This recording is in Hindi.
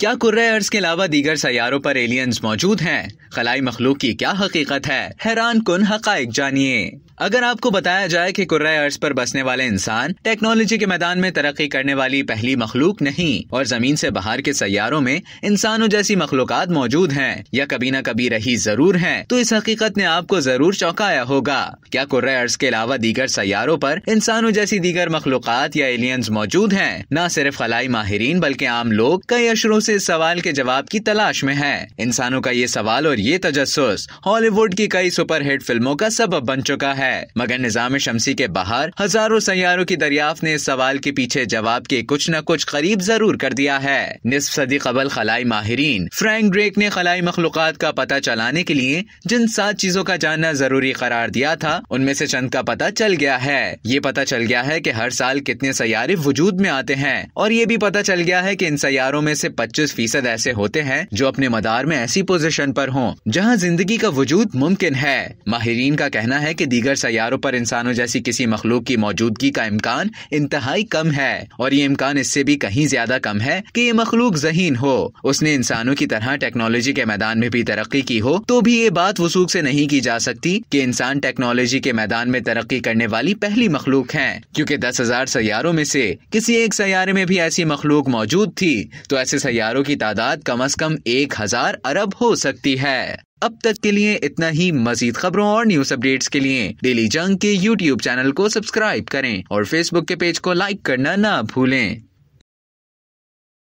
क्या कुर्रे अर्ज के अलावा दीगर सैारों पर एलियंस मौजूद हैं खलाई मखलूक की क्या हकीकत है हैरान कन हक़ जानिए अगर आपको बताया जाए कि कुर्रे अर्ज पर बसने वाले इंसान टेक्नोलॉजी के मैदान में तरक्की करने वाली पहली मखलूक नहीं और जमीन से बाहर के सैारों में इंसानों जैसी मखलूक मौजूद हैं या कभी न कभी रही जरूर हैं, तो इस हकीकत ने आपको जरूर चौंकाया होगा क्या कुर्रे अर्ज के अलावा दीगर सैारों पर इंसानों जैसी दीगर मखलूक या एलियंस मौजूद हैं न सिर्फ खलाई माहरीन बल्कि आम लोग कई अशरों से इस सवाल के जवाब की तलाश में है इंसानों का ये सवाल और ये तजस हॉलीवुड की कई सुपरहिट फिल्मों का सबब बन चुका है मगर निजाम शमसी के बाहर हजारों सैयारों की दरियाफ्त ने इस सवाल के पीछे जवाब के कुछ न कुछ करीब जरूर कर दिया है निसफ सदी कबल खलाई माहरीन फ्रैंक ड्रेक ने खलाई मखलूक का पता चलाने के लिए जिन सात चीजों का जानना जरूरी करार दिया था उनमें से चंद का पता चल गया है ये पता चल गया है की हर साल कितने सैारे वजूद में आते हैं और ये भी पता चल गया है की इन सैारों में से पच्चीस फीसद ऐसे होते हैं जो अपने मदार में ऐसी पोजिशन पर हों जहाँ जिंदगी का वजूद मुमकिन है माहरीन का कहना है की दीगर सैारों पर इंसानों जैसी किसी मखलूक की मौजूदगी का इम्कान इंतहाई कम है और ये इम्कान इससे भी कहीं ज्यादा कम है की ये मखलूक जहीन हो उसने इंसानों की तरह टेक्नोलॉजी के मैदान में भी तरक्की की हो तो भी ये बात वसूख ऐसी नहीं की जा सकती की इंसान टेक्नोलॉजी के मैदान में तरक्की करने वाली पहली मखलूक है क्यूँकी दस हजार सैारों में ऐसी किसी एक सैारे में भी ऐसी मखलूक मौजूद थी तो ऐसे सैारे हथियारों की तादाद कम अज कम एक हजार अरब हो सकती है अब तक के लिए इतना ही मजीद खबरों और न्यूज अपडेट्स के लिए डेली जंग के यूट्यूब चैनल को सब्सक्राइब करें और फेसबुक के पेज को लाइक करना ना भूलें